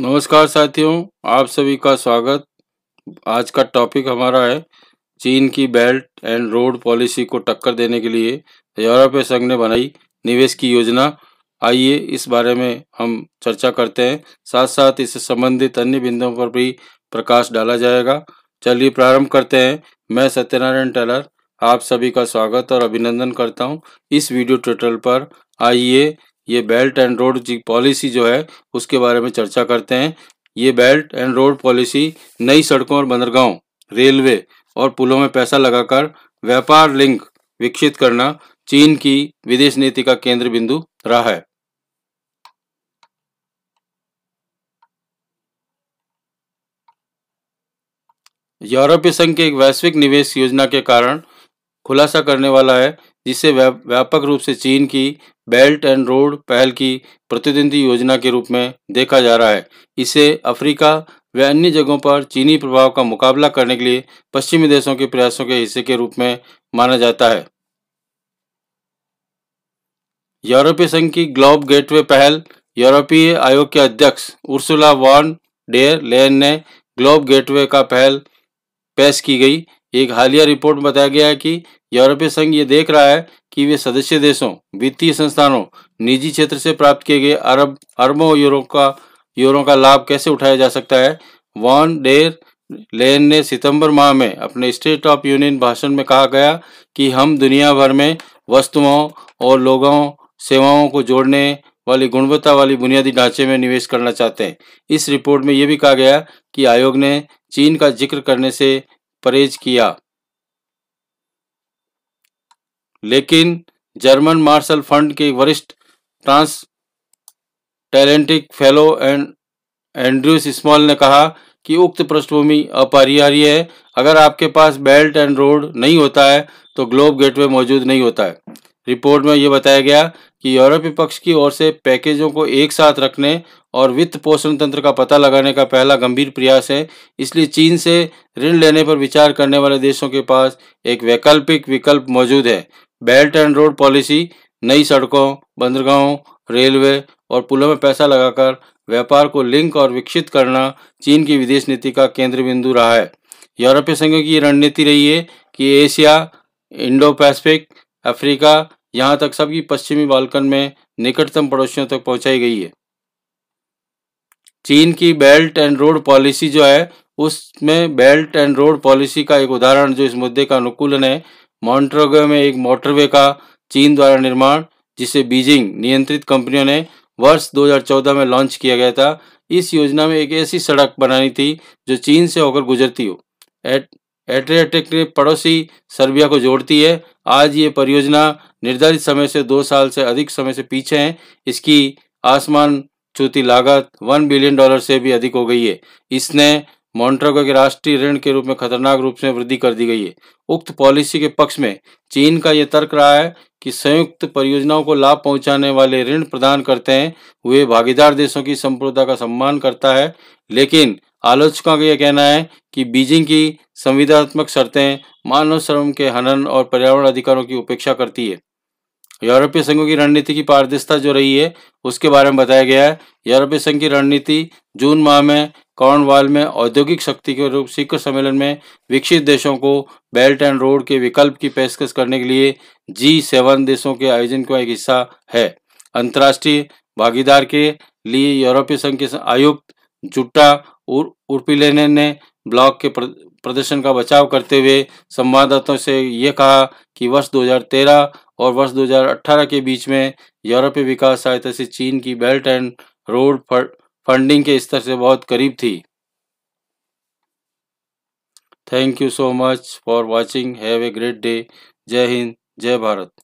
नमस्कार साथियों आप सभी का स्वागत आज का टॉपिक हमारा है चीन की बेल्ट एंड रोड पॉलिसी को टक्कर देने के लिए यूरोपीय संघ ने बनाई निवेश की योजना आइए इस बारे में हम चर्चा करते हैं साथ साथ इससे संबंधित अन्य बिंदुओं पर भी प्रकाश डाला जाएगा चलिए प्रारंभ करते हैं मैं सत्यनारायण टेलर आप सभी का स्वागत और अभिनंदन करता हूँ इस वीडियो ट्यूटोरियल पर आइए ये बेल्ट एंड रोड पॉलिसी जो है उसके बारे में चर्चा करते हैं ये बेल्ट एंड रोड पॉलिसी नई सड़कों और बंदरगाहों रेलवे और पुलों में पैसा लगाकर व्यापार लिंक विकसित करना चीन की विदेश नीति का केंद्र बिंदु रहा है यूरोपीय संघ के एक वैश्विक निवेश योजना के कारण खुलासा करने वाला है जिसे व्यापक रूप से चीन की बेल्ट एंड रोड पहल की प्रतिद्वंदी योजना के रूप में देखा जा रहा है इसे अफ्रीका व अन्य जगहों पर चीनी प्रभाव का मुकाबला करने के लिए पश्चिमी देशों के प्रयासों के हिस्से के रूप में माना जाता है यूरोपीय संघ की ग्लोब गेटवे पहल यूरोपीय आयोग के अध्यक्ष उर्सुला वॉन डेयर लेन ने ग्लोब गेटवे का पहल पेश की गई एक हालिया रिपोर्ट में बताया गया है कि यूरोपीय संघ ये देख रहा है कि वे सदस्य देशों वित्तीय संस्थानों निजी क्षेत्र से प्राप्त किए गए अरब अरबों यूरो का यूरो का लाभ कैसे उठाया जा सकता है वॉन डेर लेन ने सितंबर माह में अपने स्टेट ऑफ यूनियन भाषण में कहा गया कि हम दुनिया भर में वस्तुओं और लोगों सेवाओं को जोड़ने वाली गुणवत्ता वाली बुनियादी ढांचे में निवेश करना चाहते हैं इस रिपोर्ट में यह भी कहा गया कि आयोग ने चीन का जिक्र करने से परहेज किया लेकिन जर्मन मार्शल फंड के वरिष्ठ transatlantic fellow and Andrews Small ने कहा कि उक्त पृष्ठभूमि अपरिहार्य है अगर आपके पास बेल्ट एंड रोड नहीं होता है तो ग्लोब गेटवे मौजूद नहीं होता है रिपोर्ट में यह बताया गया कि यूरोपीय पक्ष की ओर से पैकेजों को एक साथ रखने और वित्त पोषण तंत्र का पता लगाने का पहला गंभीर प्रयास है इसलिए चीन से ऋण लेने पर विचार करने वाले देशों के पास एक वैकल्पिक विकल्प मौजूद है बेल्ट एंड रोड पॉलिसी नई सड़कों बंदरगाहों रेलवे और पुलों में पैसा लगाकर व्यापार को लिंक और विकसित करना चीन की विदेश नीति का केंद्र बिंदु रहा है यूरोपीय संघ की रणनीति रही है कि एशिया इंडो पैसिफिक अफ्रीका यहाँ तक सबकी पश्चिमी बालकन में निकटतम पड़ोसियों तक पहुंचाई गई है चीन की बेल्ट एंड रोड पॉलिसी जो है उसमें बेल्ट एंड रोड पॉलिसी का एक उदाहरण जो इस मुद्दे का अनुकूलन है मॉन्ट्रोगो में एक मोटरवे का चीन द्वारा निर्माण जिसे बीजिंग नियंत्रित कंपनियों ने वर्ष 2014 में लॉन्च किया गया था इस योजना में एक ऐसी सड़क बनानी थी जो चीन से होकर गुजरती हो एट एट्रियाटिक पड़ोसी सर्बिया को जोड़ती है आज ये परियोजना निर्धारित समय से दो साल से अधिक समय से पीछे है इसकी आसमान चूती लागत वन बिलियन डॉलर से भी अधिक हो गई है इसने मॉन्ट्रेगो के राष्ट्रीय ऋण के रूप में खतरनाक रूप से वृद्धि कर दी गई है उक्त पॉलिसी के पक्ष में चीन का यह तर्क रहा है कि संयुक्त परियोजनाओं को लाभ पहुंचाने वाले ऋण प्रदान करते हैं वे भागीदार देशों की संप्रदा का सम्मान करता है लेकिन आलोचकों का यह कहना है कि बीजिंग की संविधानात्मक शर्तें मानव श्रम के हनन और पर्यावरण अधिकारों की उपेक्षा करती है यूरोपीय संघ की रणनीति की पारदर्शिता जो रही है उसके बारे में बताया गया है यूरोपीय संघ की रणनीति जून माह में कॉर्नवाल में औद्योगिक शक्ति के रूप शिखर सम्मेलन में विकसित देशों को बेल्ट एंड रोड के विकल्प की पेशकश करने के लिए जी सेवन देशों के आयोजन का एक हिस्सा है अंतर्राष्ट्रीय भागीदार के लिए यूरोपीय संघ के आयुक्त जुट्टा उर्पी लेने ने ब्लॉक के प्रदर्शन का बचाव करते हुए संवाददाताओं से ये कहा कि वर्ष 2013 और वर्ष 2018 के बीच में यूरोपीय विकास सहायता से चीन की बेल्ट एंड रोड फंडिंग के स्तर से बहुत करीब थी thank you so much for watching have a great day Jai Hind जय भारत